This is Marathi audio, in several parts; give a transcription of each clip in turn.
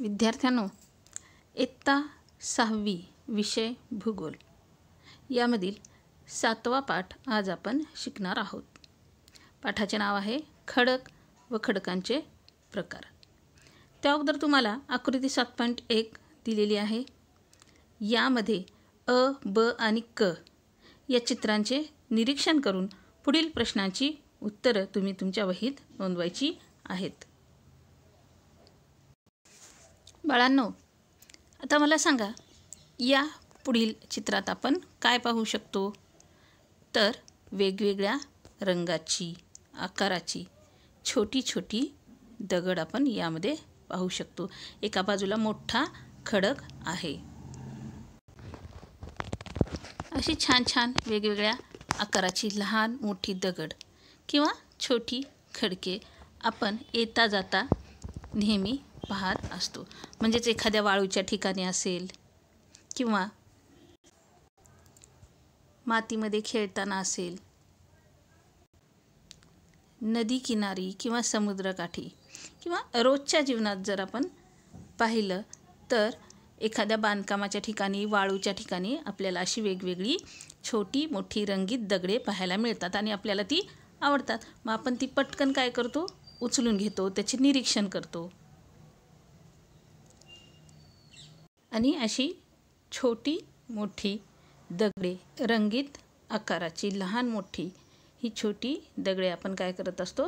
विद्यार्थ्यांनो इयत्ता सहावी विषय भूगोल यामधील सातवा पाठ आज आपण शिकणार आहोत पाठाचे नाव आहे खडक व खडकांचे प्रकार त्या अगोदर तुम्हाला आकृती सात पॉईंट एक दिलेली आहे यामध्ये अ ब आणि क या चित्रांचे निरीक्षण करून पुढील प्रश्नांची उत्तरं तुम्ही तुमच्या वहीत नोंदवायची आहेत बाळांनो आता मला सांगा या पुढील चित्रात आपण काय पाहू शकतो तर वेगवेगळ्या रंगाची आकाराची छोटी छोटी दगड आपण यामध्ये पाहू शकतो एका बाजूला मोठा खडक आहे अशी छान छान वेगवेगळ्या आकाराची लहान मोठी दगड किंवा छोटी खडके आपण येता जाता नेहमी पाहत असतो म्हणजेच एखाद्या वाळूच्या ठिकाणी असेल किंवा मातीमध्ये खेळताना असेल नदी किनारी किंवा समुद्रकाठी किंवा रोजच्या जीवनात जर आपण पाहिलं तर एखाद्या बांधकामाच्या ठिकाणी वाळूच्या ठिकाणी आपल्याला अशी वेगवेगळी छोटी मोठी रंगीत दगडे पाहायला मिळतात आणि आपल्याला ती आवडतात मग आपण ती पटकन काय करतो उचलून घेतो त्याचे निरीक्षण करतो आणि अशी छोटी मोठी दगडे रंगीत आकाराची लहान मोठी ही छोटी दगडे आपण काय करत असतो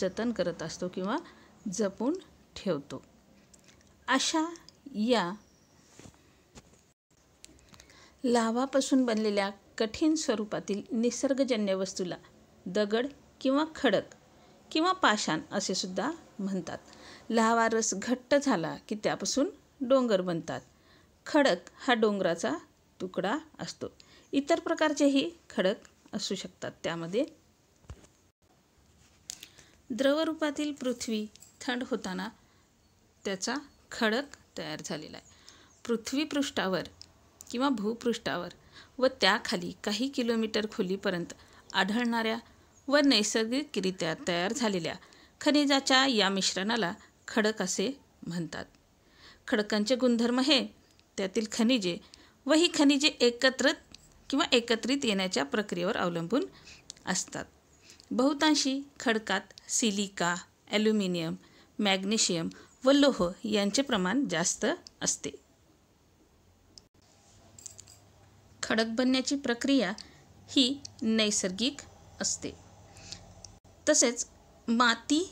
जतन करत असतो किंवा जपून ठेवतो अशा या लावापासून बनलेल्या कठीण स्वरूपातील निसर्गजन्य वस्तूला दगड किंवा खडक किंवा पाषाण असे सुद्धा म्हणतात लावारस घट्ट झाला की त्यापासून डोंगर बनतात खडक हा डोंगराचा तुकडा असतो इतर प्रकारचेही खडक असू शकतात त्यामध्ये द्रवरूपातील पृथ्वी थंड होताना त्याचा खडक तयार झालेला आहे पृथ्वीपृष्ठावर किंवा भूपृष्ठावर व त्याखाली काही किलोमीटर खोलीपर्यंत आढळणाऱ्या व नैसर्गिकरित्या तयार झालेल्या खनिजाच्या या मिश्रणाला खडक असे म्हणतात खडकांचे गुणधर्म हे त्यातील खनिजे व ही खनिजे एकत्र किंवा एकत्रित येण्याच्या प्रक्रियेवर अवलंबून असतात बहुतांशी खडकात सिलिका ॲल्युमिनियम मॅग्नेशियम व लोह यांचे प्रमाण जास्त असते खडक बनण्याची प्रक्रिया ही नैसर्गिक असते तसेच माती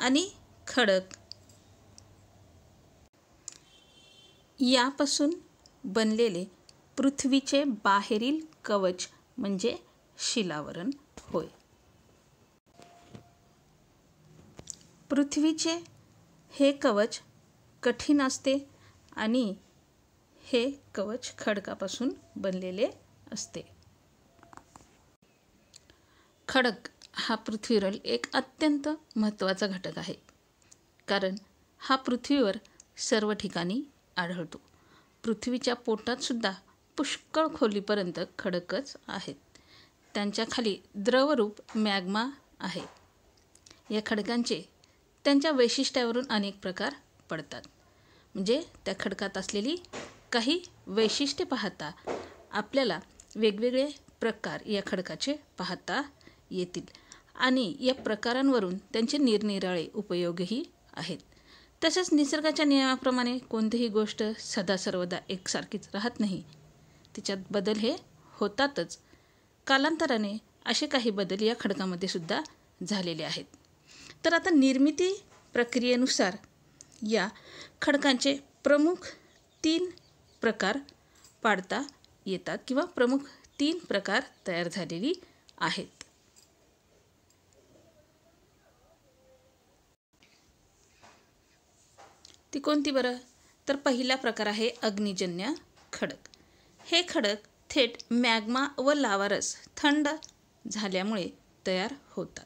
आणि खडक यापासून बनलेले पृथ्वीचे बाहेरील कवच म्हणजे शिलावरण होय पृथ्वीचे हे कवच कठीण असते आणि हे कवच खडकापासून बनलेले असते खडक हा पृथ्वीवरील एक अत्यंत महत्त्वाचा घटक आहे कारण हा पृथ्वीवर सर्व ठिकाणी आढळतो पृथ्वीच्या पोटातसुद्धा पुष्कळ खोलीपर्यंत खडकच आहेत त्यांच्या खाली द्रवरूप मॅग्मा आहे या खडकांचे त्यांच्या वैशिष्ट्यावरून अनेक प्रकार पडतात म्हणजे त्या खडकात असलेली काही वैशिष्ट्ये पाहता आपल्याला वेगवेगळे प्रकार या खडकाचे पाहता येतील आणि या प्रकारांवरून त्यांचे निरनिराळे उपयोगही आहेत तसंच निसर्गाच्या नियमाप्रमाणे कोणतीही गोष्ट सदा सर्वदा एकसारखीच राहत नाही तिच्यात बदल हे होतातच कालांतराने असे काही बदल या खडकामध्ये सुद्धा झालेले आहेत तर आता निर्मिती प्रक्रियेनुसार या खडकांचे प्रमुख तीन प्रकार पाडता येतात किंवा प्रमुख तीन प्रकार तयार झालेली आहेत ती कोणती बरं तर पहिला प्रकार आहे अग्निजन्य खडक हे खडक थेट मॅग्मा व लावारस थंड झाल्यामुळे तयार होतात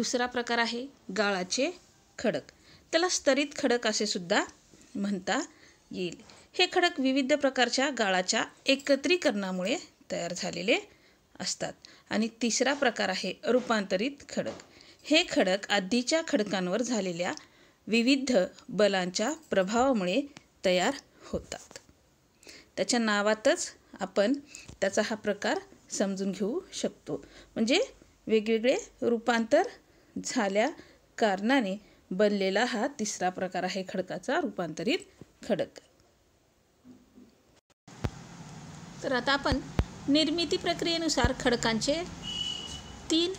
दुसरा प्रकार आहे गाळाचे खडक त्याला स्तरित खडक असे सुद्धा म्हणता येईल हे खडक विविध प्रकारच्या गाळाच्या एकत्रीकरणामुळे तयार झालेले असतात आणि तिसरा प्रकार आहे रूपांतरित खडक हे खडक आधीच्या खडकांवर झालेल्या विविध बलांच्या प्रभावामुळे तयार होतात त्याच्या नावातच आपण त्याचा हा प्रकार समजून घेऊ शकतो म्हणजे वेगवेगळे रूपांतर झाल्या कारणाने बनलेला हा तिसरा प्रकार आहे खडकाचा रूपांतरित खडक तर आता आपण निर्मिती प्रक्रियेनुसार खडकांचे तीन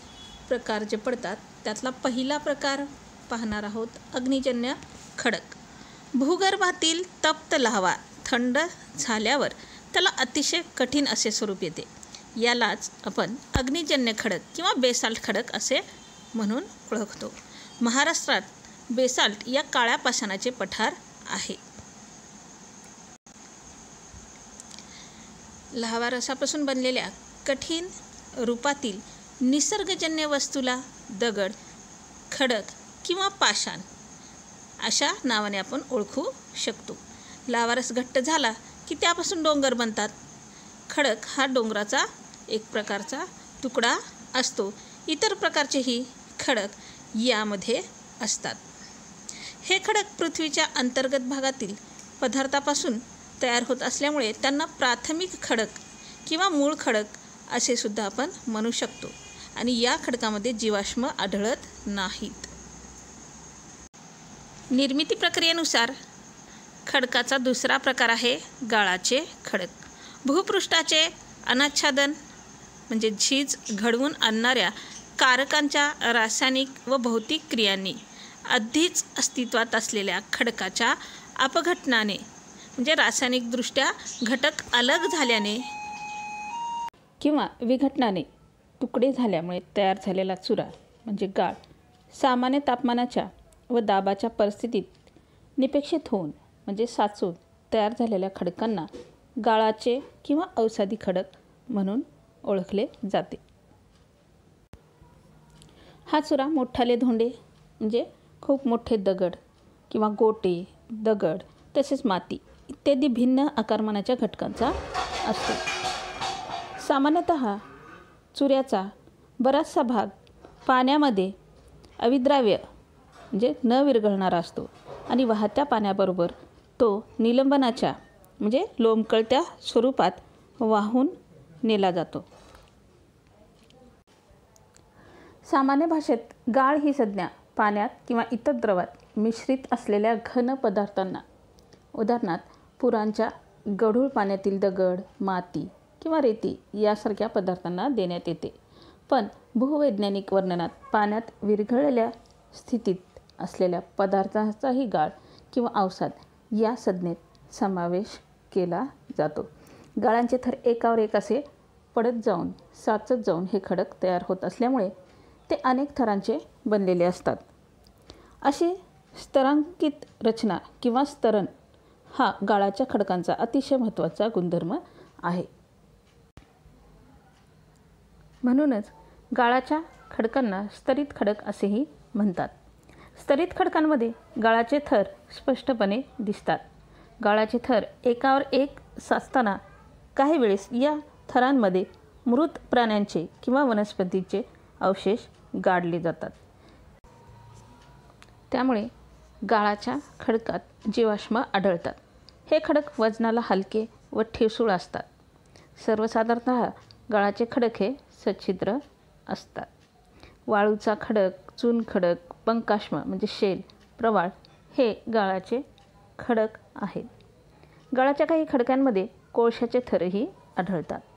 प्रकार जे पडतात त्यातला पहिला प्रकार पाहणार आहोत अग्निजन्य खडक भूगर्भातील तप्त लावा थंड झाल्यावर त्याला अतिशय कठीण असे स्वरूप येते यालाच आपण अग्निजन्य खडक किंवा बेसाल्ट खडक असे म्हणून ओळखतो महाराष्ट्रात बेसाल्ट या काळ्या पाषाणाचे पठार आहे लहावा रसापासून बनलेल्या कठीण रूपातील निसर्गजन्य वस्तूला दगड खडक किंवा पाषाण अशा नावाने आपण ओळखू शकतो लावारस घट्ट झाला की त्यापासून डोंगर बनतात खडक हा डोंगराचा एक प्रकारचा तुकडा असतो इतर प्रकारचेही खडक यामध्ये असतात हे खडक पृथ्वीच्या अंतर्गत भागातील पदार्थापासून तयार होत असल्यामुळे त्यांना प्राथमिक खडक किंवा मूळ खडक असे सुद्धा आपण म्हणू शकतो आणि या खडकामध्ये जीवाश्म आढळत नाहीत निर्मिती प्रक्रियेनुसार खडकाचा दुसरा प्रकार आहे गाळाचे खडक भूपृष्ठाचे अनाच्छादन म्हणजे झीज घडवून आणणाऱ्या कारकांच्या रासायनिक व भौतिक क्रियांनी आधीच अस्तित्वात असलेल्या खडकाच्या अपघटनाने म्हणजे रासायनिकदृष्ट्या घटक अलग झाल्याने किंवा विघटनाने तुकडे झाल्यामुळे तयार झालेला चुरा म्हणजे गाळ सामान्य तापमानाच्या व दाबाच्या परिस्थितीत निपेक्षित होऊन म्हणजे साचून तयार झालेल्या खडकांना गाळाचे किंवा औषधी खडक म्हणून ओळखले जाते हा चुरा मोठाले धोंडे म्हणजे खूप मोठे दगड किंवा गोटे दगड तसेच माती इत्यादी भिन्न आकारमानाच्या घटकांचा असतो सामान्यत चुऱ्याचा बराचसा भाग पाण्यामध्ये अविद्राव्य म्हणजे न विरघळणारा असतो आणि वाहत्या पाण्याबरोबर तो निलंबनाच्या म्हणजे लोंबकळत्या स्वरूपात वाहून नेला जातो सामान्य भाषेत गाळ ही संज्ञा पाण्यात किंवा इतर द्रवात मिश्रित असलेल्या घन पदार्थांना उदाहरणार्थ पुरांच्या गढूळ पाण्यातील दगड माती किंवा रेती यासारख्या पदार्थांना देण्यात येते पण भूवैज्ञानिक वर्णनात पाण्यात विरघळलेल्या स्थितीत असलेल्या पदार्थाचाही गाळ किंवा अवसाद या संज्ञेत समावेश केला जातो गाळांचे थर एकावर एक असे पडत जाऊन साचत जाऊन हे खडक तयार होत असल्यामुळे ते अनेक थरांचे बनलेले असतात अशी स्तरांकित रचना किंवा स्तरण हा गाळाच्या खडकांचा अतिशय महत्त्वाचा गुणधर्म आहे म्हणूनच गाळाच्या खडकांना स्तरित खडक असेही म्हणतात स्तरित खडकांमध्ये गाळाचे थर स्पष्टपणे दिसतात गाळाचे थर एकावर एक साचताना काही वेळेस या थरांमध्ये मृत प्राण्यांचे किंवा वनस्पतीचे अवशेष गाडले जातात त्यामुळे गाळाच्या खडकात जीवाश्म आढळतात हे खडक वजनाला हलके व ठिसूळ असतात सर्वसाधारणत गाळाचे खडक हे सच्छिद्र असतात वाळूचा खडक चून खडक पंकाश्म म्हणजे शेल प्रवाळ हे गाळाचे खडक आहेत गाळाच्या काही खडकांमध्ये कोळशाचे थरही आढळतात